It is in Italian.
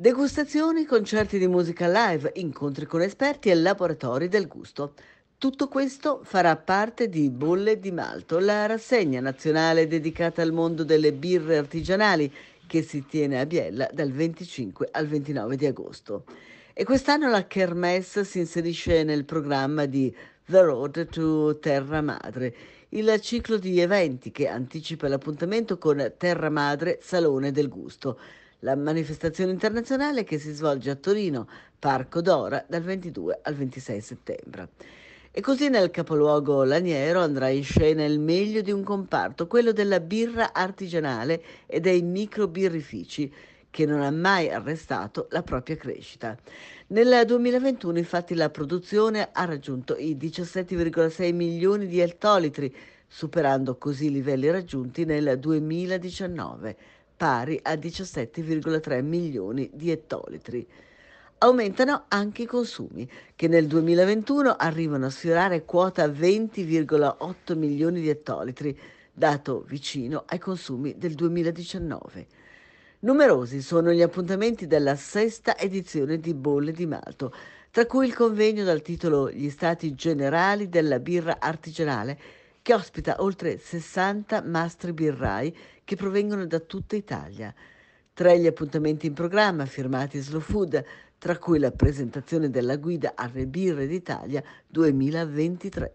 Degustazioni, concerti di musica live, incontri con esperti e laboratori del gusto. Tutto questo farà parte di Bolle di Malto, la rassegna nazionale dedicata al mondo delle birre artigianali che si tiene a Biella dal 25 al 29 di agosto. E quest'anno la Kermesse si inserisce nel programma di The Road to Terra Madre, il ciclo di eventi che anticipa l'appuntamento con Terra Madre Salone del Gusto la manifestazione internazionale che si svolge a Torino, Parco d'Ora, dal 22 al 26 settembre. E così nel capoluogo laniero andrà in scena il meglio di un comparto, quello della birra artigianale e dei microbirrifici, che non ha mai arrestato la propria crescita. Nel 2021 infatti la produzione ha raggiunto i 17,6 milioni di ettolitri, superando così i livelli raggiunti nel 2019 pari a 17,3 milioni di ettolitri. Aumentano anche i consumi, che nel 2021 arrivano a sfiorare quota 20,8 milioni di ettolitri, dato vicino ai consumi del 2019. Numerosi sono gli appuntamenti della sesta edizione di Bolle di Malto, tra cui il convegno dal titolo Gli Stati Generali della Birra Artigianale che ospita oltre 60 mastri birrai che provengono da tutta Italia. Tra gli appuntamenti in programma firmati Slow Food, tra cui la presentazione della guida alle birre d'Italia 2023.